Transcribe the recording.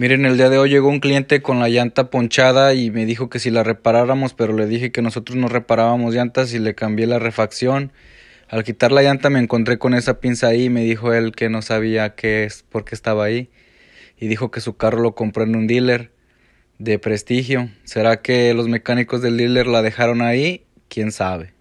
Miren, el día de hoy llegó un cliente con la llanta ponchada y me dijo que si la reparáramos, pero le dije que nosotros no reparábamos llantas y le cambié la refacción. Al quitar la llanta me encontré con esa pinza ahí y me dijo él que no sabía qué es, por qué estaba ahí. Y dijo que su carro lo compró en un dealer de prestigio. ¿Será que los mecánicos del dealer la dejaron ahí? ¿Quién sabe?